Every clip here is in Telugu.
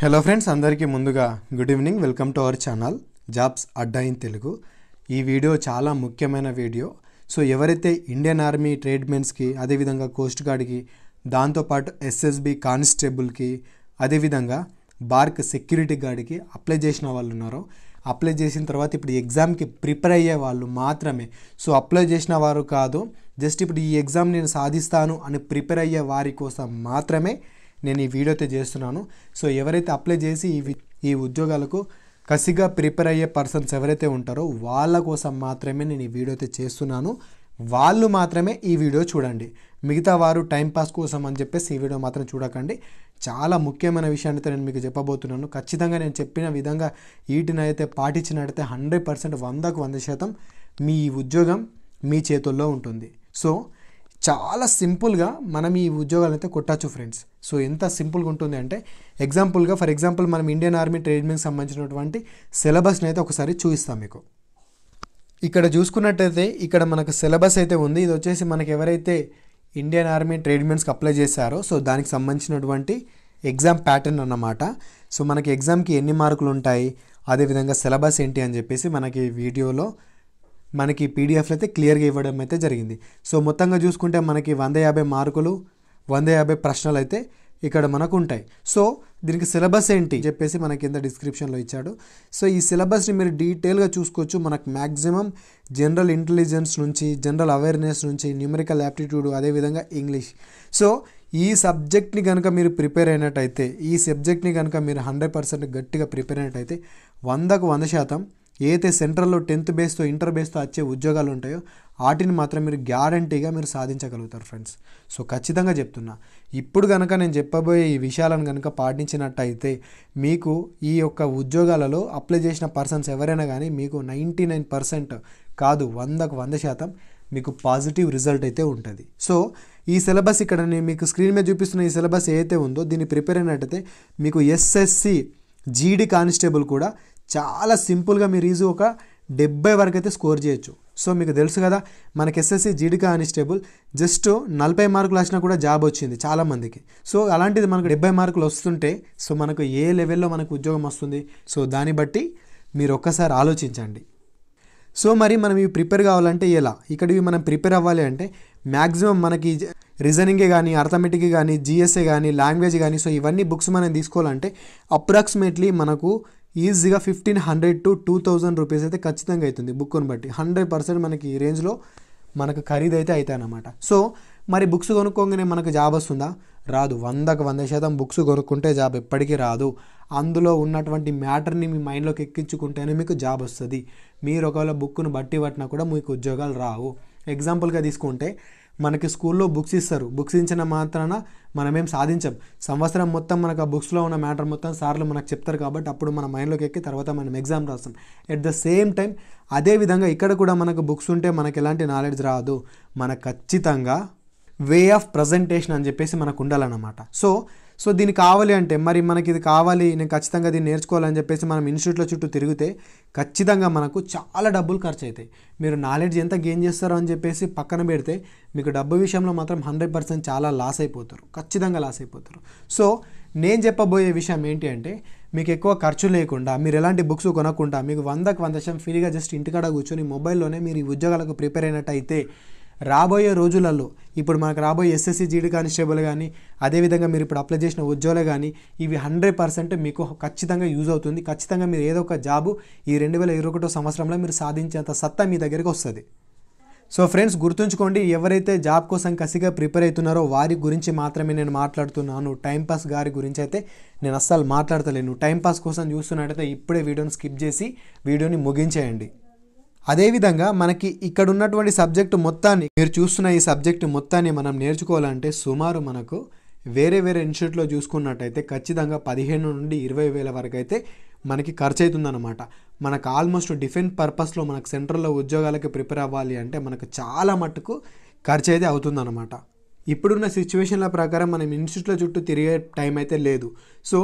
హలో ఫ్రెండ్స్ అందరికీ ముందుగా good evening welcome to our channel jobs Adda in Telugu ఈ వీడియో చాలా ముఖ్యమైన వీడియో సో ఎవరైతే ఇండియన్ ఆర్మీ ట్రేడ్మెన్స్కి అదేవిధంగా కోస్ట్ గార్డ్కి దాంతోపాటు ఎస్ఎస్బి కానిస్టేబుల్కి అదేవిధంగా బార్క్ సెక్యూరిటీ గార్డ్కి అప్లై చేసిన వాళ్ళు ఉన్నారో అప్లై చేసిన తర్వాత ఇప్పుడు ఎగ్జామ్కి ప్రిపేర్ అయ్యే వాళ్ళు మాత్రమే సో అప్లై చేసిన వారు కాదు జస్ట్ ఇప్పుడు ఈ ఎగ్జామ్ నేను సాధిస్తాను అని ప్రిపేర్ అయ్యే వారి కోసం మాత్రమే నేను ఈ వీడియో అయితే చేస్తున్నాను సో ఎవరైతే అప్లై చేసి ఈ ఈ ఉద్యోగాలకు కసిగా ప్రిపేర్ అయ్యే పర్సన్స్ ఎవరైతే ఉంటారో వాళ్ళ కోసం మాత్రమే నేను ఈ వీడియో అయితే చేస్తున్నాను వాళ్ళు మాత్రమే ఈ వీడియో చూడండి మిగతా వారు టైంపాస్ కోసం అని చెప్పేసి ఈ వీడియో మాత్రం చూడకండి చాలా ముఖ్యమైన విషయాన్ని అయితే నేను మీకు చెప్పబోతున్నాను ఖచ్చితంగా నేను చెప్పిన విధంగా వీటినైతే పాటించినట్టయితే హండ్రెడ్ పర్సెంట్ వందకు వంద శాతం మీ ఉద్యోగం మీ చేతుల్లో ఉంటుంది సో చాలా సింపుల్గా మనం ఈ ఉద్యోగాలు అయితే కొట్టచ్చు ఫ్రెండ్స్ సో ఎంత సింపుల్గా ఉంటుంది అంటే ఎగ్జాంపుల్గా ఫర్ ఎగ్జాంపుల్ మనం ఇండియన్ ఆర్మీ ట్రేడ్మెంట్కి సంబంధించినటువంటి సిలబస్ని అయితే ఒకసారి చూపిస్తాం మీకు ఇక్కడ చూసుకున్నట్టయితే ఇక్కడ మనకు సిలబస్ అయితే ఉంది ఇది వచ్చేసి మనకు ఎవరైతే ఇండియన్ ఆర్మీ ట్రేడ్మెంట్స్కి అప్లై చేశారో సో దానికి సంబంధించినటువంటి ఎగ్జామ్ ప్యాటర్న్ అన్నమాట సో మనకి ఎగ్జామ్కి ఎన్ని మార్కులు ఉంటాయి అదేవిధంగా సిలబస్ ఏంటి అని చెప్పేసి మనకి వీడియోలో మనకి పీడిఎఫ్లు అయితే క్లియర్గా ఇవ్వడం అయితే జరిగింది సో మొత్తంగా చూసుకుంటే మనకి వంద యాభై మార్కులు వంద యాభై ప్రశ్నలు అయితే ఇక్కడ మనకు ఉంటాయి సో దీనికి సిలబస్ ఏంటి చెప్పేసి మనకి కింద డిస్క్రిప్షన్లో ఇచ్చాడు సో ఈ సిలబస్ని మీరు డీటెయిల్గా చూసుకోవచ్చు మనకు మ్యాక్సిమం జనరల్ ఇంటెలిజెన్స్ నుంచి జనరల్ అవేర్నెస్ నుంచి న్యూమరికల్ యాప్టిట్యూడ్ అదేవిధంగా ఇంగ్లీష్ సో ఈ సబ్జెక్ట్ని కనుక మీరు ప్రిపేర్ అయినట్టయితే ఈ సబ్జెక్ట్ని కనుక మీరు హండ్రెడ్ పర్సెంట్ గట్టిగా ప్రిపేర్ అయినట్టయితే వందకు వంద శాతం ఏదైతే సెంట్రల్లో టెన్త్ బేస్తో ఇంటర్ బేస్తో వచ్చే ఉద్యోగాలు ఉంటాయో వాటిని మాత్రం మీరు గ్యారంటీగా మీరు సాధించగలుగుతారు ఫ్రెండ్స్ సో ఖచ్చితంగా చెప్తున్నా ఇప్పుడు కనుక నేను చెప్పబోయే ఈ విషయాలను కనుక పాటించినట్టయితే మీకు ఈ యొక్క ఉద్యోగాలలో అప్లై చేసిన పర్సన్స్ ఎవరైనా కానీ మీకు నైంటీ నైన్ పర్సెంట్ కాదు వందకు వంద శాతం మీకు పాజిటివ్ రిజల్ట్ అయితే ఉంటుంది సో ఈ సిలబస్ ఇక్కడ నేను మీకు స్క్రీన్ మీద చూపిస్తున్న ఈ సిలబస్ ఏదైతే ఉందో దీన్ని ప్రిపేర్ అయినట్టయితే మీకు ఎస్ఎస్సి జీడి కానిస్టేబుల్ కూడా చాలా సింపుల్గా మీరు ఈజీ ఒక డెబ్బై వరకు అయితే స్కోర్ చేయొచ్చు సో మీకు తెలుసు కదా మనకి ఎస్ఎస్సి జీడి కానిస్టేబుల్ జస్ట్ నలభై మార్కులు వచ్చినా కూడా జాబ్ వచ్చింది చాలామందికి సో అలాంటిది మనకు డెబ్బై మార్కులు వస్తుంటే సో మనకు ఏ లెవెల్లో మనకు ఉద్యోగం వస్తుంది సో దాన్ని బట్టి మీరు ఒక్కసారి ఆలోచించండి సో మరి మనం ఇవి ప్రిపేర్ కావాలంటే ఎలా ఇక్కడివి మనం ప్రిపేర్ అవ్వాలి అంటే మ్యాక్సిమం మనకి రీజనింగే కానీ అర్థమెటిక్ కానీ జిఎస్ఏ కానీ లాంగ్వేజ్ కానీ సో ఇవన్నీ బుక్స్ మనం తీసుకోవాలంటే అప్రాక్సిమేట్లీ మనకు ఈజీగా fifteen hundred to two thousand rupees అయితే ఖచ్చితంగా అవుతుంది బుక్ను బట్టి హండ్రెడ్ పర్సెంట్ మనకి ఈ రేంజ్లో మనకు ఖరీదైతే అవుతాయి అన్నమాట సో మరి బుక్స్ కొనుక్కోగానే మనకు జాబ్ వస్తుందా రాదు వందకు వంద శాతం బుక్స్ కొనుక్కుంటే జాబ్ ఎప్పటికీ రాదు అందులో ఉన్నటువంటి మ్యాటర్ని మీ మైండ్లోకి ఎక్కించుకుంటేనే మీకు జాబ్ వస్తుంది మీరు ఒకవేళ బుక్ను బట్టి పట్టినా కూడా మీకు ఉద్యోగాలు రావు ఎగ్జాంపుల్గా తీసుకుంటే మనకి స్కూల్లో బుక్స్ ఇస్తారు బుక్స్ ఇచ్చిన మాత్రాన మనమేం సాధించాం సంవత్సరం మొత్తం మనకు ఆ బుక్స్లో ఉన్న మ్యాటర్ మొత్తం సార్లు మనకు చెప్తారు కాబట్టి అప్పుడు మన మైండ్లోకి ఎక్కి తర్వాత మనం ఎగ్జామ్ రాస్తాం ఎట్ ద సేమ్ టైం అదేవిధంగా ఇక్కడ కూడా మనకు బుక్స్ ఉంటే మనకు ఎలాంటి నాలెడ్జ్ రాదు మనకు ఖచ్చితంగా వే ఆఫ్ ప్రజెంటేషన్ అని చెప్పేసి మనకు ఉండాలన్నమాట సో సో దీన్ని కావాలి అంటే మరి మనకి ఇది కావాలి నేను ఖచ్చితంగా దీన్ని నేర్చుకోవాలని చెప్పేసి మనం ఇన్స్టిట్యూట్లో చుట్టూ తిరిగితే ఖచ్చితంగా మనకు చాలా డబ్బులు ఖర్చు అవుతాయి మీరు నాలెడ్జ్ ఎంత గెయిన్ చేస్తారో అని చెప్పేసి పక్కన పెడితే మీకు డబ్బు విషయంలో మాత్రం హండ్రెడ్ పర్సెంట్ చాలా లాస్ అయిపోతారు ఖచ్చితంగా లాస్ అయిపోతారు సో నేను చెప్పబోయే విషయం ఏంటి అంటే మీకు ఎక్కువ ఖర్చు లేకుండా మీరు ఎలాంటి బుక్స్ కొనకుండా మీకు వందకు వంద శాతం ఫ్రీగా జస్ట్ ఇంటికాడ కూర్చొని మొబైల్లోనే మీరు ఈ ఉద్యోగాలకు ప్రిపేర్ అయినట్టయితే రాబోయే రోజులలో ఇప్పుడు మనకు రాబోయే ఎస్ఎస్సి జీడి కానిస్టేబుల్ కానీ అదేవిధంగా మీరు ఇప్పుడు అప్లై చేసిన ఉద్యోగాలు కానీ ఇవి హండ్రెడ్ పర్సెంట్ మీకు ఖచ్చితంగా యూజ్ అవుతుంది ఖచ్చితంగా మీరు ఏదో ఒక జాబు ఈ రెండు వేల ఇరవై ఒకటో సంవత్సరంలో మీరు సాధించేంత సత్తా మీ దగ్గరికి వస్తుంది సో ఫ్రెండ్స్ గుర్తుంచుకోండి ఎవరైతే జాబ్ కోసం కసిగా ప్రిపేర్ అవుతున్నారో వారి గురించి మాత్రమే నేను మాట్లాడుతున్నాను టైంపాస్ గారి గురించి అయితే నేను అస్సలు మాట్లాడతలేను టైంపాస్ కోసం చూస్తున్నట్టయితే ఇప్పుడే వీడియోని స్కిప్ చేసి వీడియోని ముగించేయండి అదేవిధంగా మనకి ఇక్కడ ఉన్నటువంటి సబ్జెక్టు మొత్తాన్ని మీరు చూస్తున్న ఈ సబ్జెక్టు మొత్తాన్ని మనం నేర్చుకోవాలంటే సుమారు మనకు వేరే వేరే ఇన్స్టిట్యూట్లో చూసుకున్నట్టయితే ఖచ్చితంగా పదిహేను నుండి ఇరవై వేల వరకు అయితే మనకి ఖర్చు అవుతుందన్నమాట మనకు ఆల్మోస్ట్ డిఫెన్స్ పర్పస్లో మనకు సెంట్రల్లో ఉద్యోగాలకి ప్రిపేర్ అవ్వాలి అంటే మనకు చాలా మట్టుకు ఖర్చు అయితే అవుతుందన్నమాట ఇప్పుడున్న సిచ్యువేషన్ల ప్రకారం మనం ఇన్స్టిట్యూట్ల చుట్టూ తిరిగే టైం అయితే లేదు సో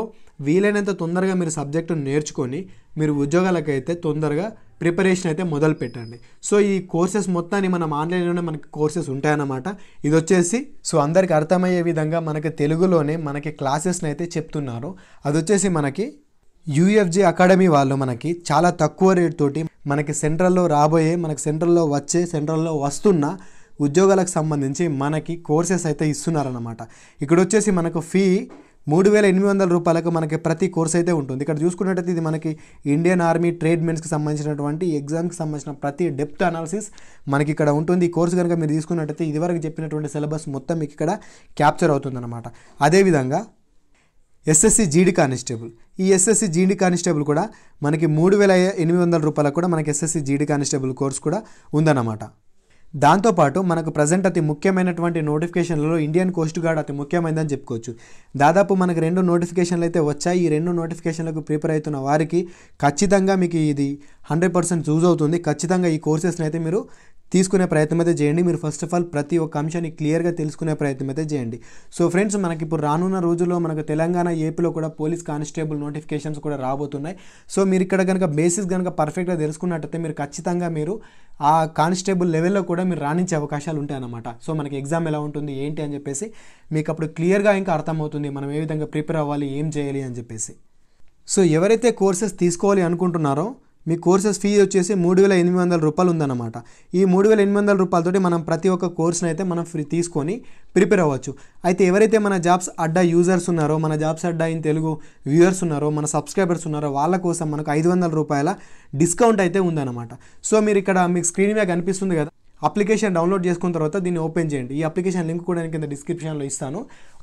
వీలైనంత తొందరగా మీరు సబ్జెక్టును నేర్చుకొని మీరు ఉద్యోగాలకైతే తొందరగా ప్రిపరేషన్ అయితే మొదలు పెట్టండి సో ఈ కోర్సెస్ మొత్తాన్ని మనం ఆన్లైన్లోనే మనకి కోర్సెస్ ఉంటాయన్నమాట ఇది వచ్చేసి సో అందరికి అర్థమయ్యే విధంగా మనకి తెలుగులోనే మనకి క్లాసెస్ని అయితే చెప్తున్నారు అది వచ్చేసి మనకి యూఎఫ్జి అకాడమీ వాళ్ళు మనకి చాలా తక్కువ రేట్ తోటి మనకి సెంట్రల్లో రాబోయే మనకి సెంట్రల్లో వచ్చే సెంట్రల్లో వస్తున్న ఉద్యోగాలకు సంబంధించి మనకి కోర్సెస్ అయితే ఇస్తున్నారన్నమాట ఇక్కడ వచ్చేసి మనకు ఫీ మూడు వేల ఎనిమిది వందల రూపాయలకు మనకి ప్రతి కోర్స్ అయితే ఉంటుంది ఇక్కడ చూసుకున్నట్టయితే ఇది మనకి ఇండియన్ ఆర్మీ ట్రేడ్ మెన్స్కి సంబంధించినటువంటి ఎగ్జామ్కి సంబంధించిన ప్రతి డెప్త్ అనాలిసిస్ మనకి ఇక్కడ ఉంటుంది ఈ కోర్సు కనుక మీరు తీసుకున్నట్టయితే ఇదివరకు చెప్పినటువంటి సిలబస్ మొత్తం మీకు ఇక్కడ క్యాప్చర్ అవుతుందన్నమాట అదేవిధంగా ఎస్ఎస్సి జీడి కానిస్టేబుల్ ఈ ఎస్ఎస్సి జీడి కానిస్టేబుల్ కూడా మనకి మూడు వేల ఎనిమిది వందల రూపాయలకు కూడా మనకి ఎస్ఎస్సి జీడి కానిస్టేబుల్ కోర్స్ కూడా ఉందన్నమాట దాంతోపాటు మనకు ప్రజెంట్ అతి ముఖ్యమైనటువంటి నోటిఫికేషన్లలో ఇండియన్ కోస్ట్ గార్డ్ అతి ముఖ్యమైనదని చెప్పుకోవచ్చు దాదాపు మనకు రెండు నోటిఫికేషన్లు అయితే వచ్చాయి ఈ రెండు నోటిఫికేషన్లకు ప్రిపేర్ అవుతున్న వారికి ఖచ్చితంగా మీకు ఇది హండ్రెడ్ పర్సెంట్ చూజ్ అవుతుంది ఖచ్చితంగా ఈ కోర్సెస్ని అయితే మీరు తీసుకునే ప్రయత్నం అయితే చేయండి మీరు ఫస్ట్ ఆఫ్ ఆల్ ప్రతి ఒక్క అంశాన్ని క్లియర్గా తెలుసుకునే ప్రయత్నం అయితే చేయండి సో ఫ్రెండ్స్ మనకి ఇప్పుడు రానున్న రోజుల్లో మనకు తెలంగాణ ఏపీలో కూడా పోలీస్ కానిస్టేబుల్ నోటిఫికేషన్స్ కూడా రాబోతున్నాయి సో మీరు ఇక్కడ కనుక బేసిస్ కనుక పర్ఫెక్ట్గా తెలుసుకున్నట్టయితే మీరు ఖచ్చితంగా మీరు ఆ కానిస్టేబుల్ లెవెల్లో కూడా మీరు రాణించే అవకాశాలు ఉంటాయన్నమాట సో మనకి ఎగ్జామ్ ఎలా ఉంటుంది ఏంటి అని చెప్పేసి మీకు అప్పుడు క్లియర్గా ఇంకా అర్థమవుతుంది మనం ఏ విధంగా ప్రిపేర్ అవ్వాలి ఏం చేయాలి అని చెప్పేసి సో ఎవరైతే కోర్సెస్ తీసుకోవాలి అనుకుంటున్నారో మీ కోర్సెస్ ఫీ వచ్చేసి మూడు వేల ఎనిమిది వందల రూపాయలు ఉందన్నమాట ఈ మూడు వేల ఎనిమిది వందల రూపాయలతోటి మనం ప్రతి ఒక్క కోర్స్ని అయితే మనం ఫ్రీ తీసుకొని ప్రిపేర్ అవ్వచ్చు అయితే ఎవరైతే మన జాబ్స్ అడ్డా యూజర్స్ ఉన్నారో మన jobs Adda in Telugu viewers ఉన్నారో మన సబ్స్క్రైబర్స్ ఉన్నారో వాళ్ళ కోసం మనకు ఐదు వందల రూపాయల డిస్కౌంట్ అయితే ఉందన్నమాట సో మీరు ఇక్కడ మీకు స్క్రీన్ మీద కనిపిస్తుంది కదా అప్లికేషన్ డౌన్లోడ్ చేసుకున్న తర్వాత దీన్ని ఓపెన్ చేయండి ఈ అప్లికేషన్ లింక్ కూడా నేను కింద డిస్క్రిప్షన్లో ఇస్తాను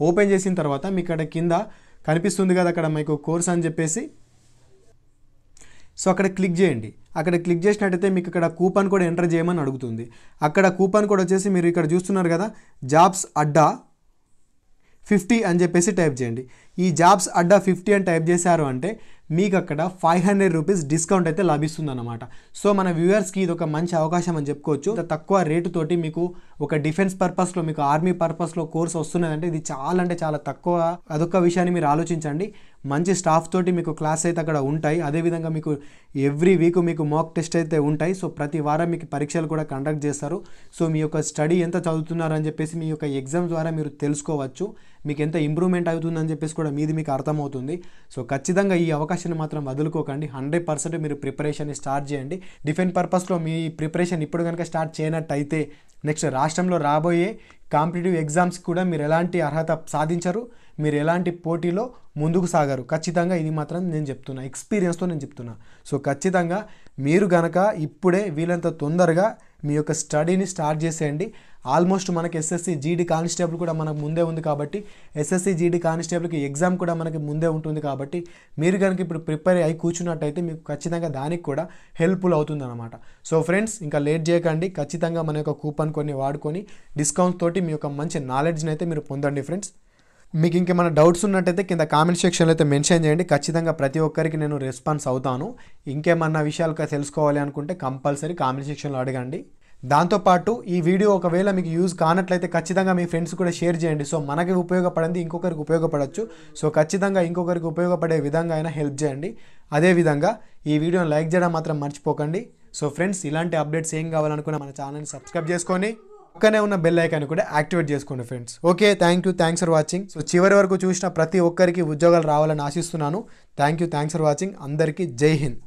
ఓపెన్ చేసిన తర్వాత మీకు ఇక్కడ కింద కనిపిస్తుంది కదా అక్కడ మీకు కోర్స్ అని చెప్పేసి సో అక్కడ క్లిక్ చేయండి అక్కడ క్లిక్ చేసినట్టయితే మీకు ఇక్కడ కూపన్ కూడా ఎంటర్ చేయమని అడుగుతుంది అక్కడ కూపన్ కూడా వచ్చేసి మీరు ఇక్కడ చూస్తున్నారు కదా జాబ్స్ అడ్డా ఫిఫ్టీ అని చెప్పేసి టైప్ చేయండి ఈ జాబ్స్ అడ్డా ఫిఫ్టీ అని టైప్ చేశారు అంటే మీకు అక్కడ ఫైవ్ హండ్రెడ్ రూపీస్ డిస్కౌంట్ అయితే లభిస్తుంది అనమాట సో మన వ్యూవర్స్కి ఇది ఒక మంచి అవకాశం అని చెప్పుకోవచ్చు తక్కువ తోటి మీకు ఒక డిఫెన్స్ పర్పస్లో మీకు ఆర్మీ పర్పస్లో కోర్స్ వస్తున్నదంటే ఇది చాలా అంటే చాలా తక్కువ అదొక విషయాన్ని మీరు ఆలోచించండి మంచి స్టాఫ్ తోటి మీకు క్లాస్ అయితే అక్కడ ఉంటాయి అదేవిధంగా మీకు ఎవ్రీ వీక్ మీకు మాక్ టెస్ట్ అయితే ఉంటాయి సో ప్రతి వారం మీకు పరీక్షలు కూడా కండక్ట్ చేస్తారు సో మీ యొక్క స్టడీ ఎంత చదువుతున్నారని చెప్పేసి మీ యొక్క ఎగ్జామ్ ద్వారా మీరు తెలుసుకోవచ్చు మీకు ఎంత ఇంప్రూవ్మెంట్ అవుతుందని చెప్పేసి కూడా మీది మీకు అర్థమవుతుంది సో ఖచ్చితంగా ఈ అవకాశాన్ని మాత్రం వదులుకోకండి హండ్రెడ్ పర్సెంట్ మీరు ప్రిపరేషన్ని స్టార్ట్ చేయండి డిఫెన్స్ పర్పస్లో మీ ప్రిపరేషన్ ఇప్పుడు కనుక స్టార్ట్ చేయనట్టయితే నెక్స్ట్ రాష్ట్రంలో రాబోయే కాంపిటేటివ్ ఎగ్జామ్స్ కూడా మీరు ఎలాంటి అర్హత సాధించరు మీరు ఎలాంటి పోటీలో ముందుకు సాగరు ఖచ్చితంగా ఇది మాత్రం నేను చెప్తున్నా ఎక్స్పీరియన్స్తో నేను చెప్తున్నా సో ఖచ్చితంగా మీరు గనక ఇప్పుడే వీలంత తొందరగా మీ యొక్క స్టడీని స్టార్ట్ చేసేయండి ఆల్మోస్ట్ మనకి ఎస్ఎస్సి జీడీ కానిస్టేబుల్ కూడా మనకు ముందే ఉంది కాబట్టి ఎస్ఎస్సి జీడీ కానిస్టేబుల్కి ఎగ్జామ్ కూడా మనకి ముందే ఉంటుంది కాబట్టి మీరు కనుక ఇప్పుడు ప్రిపేర్ అయి కూర్చున్నట్టయితే మీకు ఖచ్చితంగా దానికి కూడా హెల్ప్ఫుల్ అనమాట సో ఫ్రెండ్స్ ఇంకా లేట్ చేయకండి ఖచ్చితంగా మన యొక్క కూపన్ కొన్ని వాడుకొని డిస్కౌంట్ తోటి మీ యొక్క మంచి నాలెడ్జ్ని అయితే మీరు పొందండి ఫ్రెండ్స్ మీకు ఇంకేమైనా డౌట్స్ ఉన్నట్టయితే కింద కామెంట్ సెక్షన్లో అయితే మెన్షన్ చేయండి ఖచ్చితంగా ప్రతి ఒక్కరికి నేను రెస్పాన్స్ అవుతాను ఇంకేమన్నా విషయాలు తెలుసుకోవాలి అనుకుంటే కంపల్సరీ కామెంట్ సెక్షన్లో అడగండి దాంతోపాటు ఈ వీడియో ఒకవేళ మీకు యూజ్ కానట్లయితే ఖచ్చితంగా మీ ఫ్రెండ్స్ కూడా షేర్ చేయండి సో మనకి ఉపయోగపడింది ఇంకొకరికి ఉపయోగపడవచ్చు సో ఖచ్చితంగా ఇంకొకరికి ఉపయోగపడే విధంగా అయినా హెల్ప్ చేయండి అదేవిధంగా ఈ వీడియోని లైక్ చేయడం మాత్రం మర్చిపోకండి సో ఫ్రెండ్స్ ఇలాంటి అప్డేట్స్ ఏం కావాలనుకున్న మన ఛానల్ని సబ్స్క్రైబ్ చేసుకొని పక్కనే ఉన్న బెల్ ఐకాన్ కూడా యాక్టివేట్ చేసుకోండి friends okay thank you thanks for watching so చివరి వరకు చూసిన ప్రతి ఒక్కరికి ఉద్యోగాలు రావాలని ఆశిస్తున్నాను thank you thanks for watching అందరికీ జై హింద్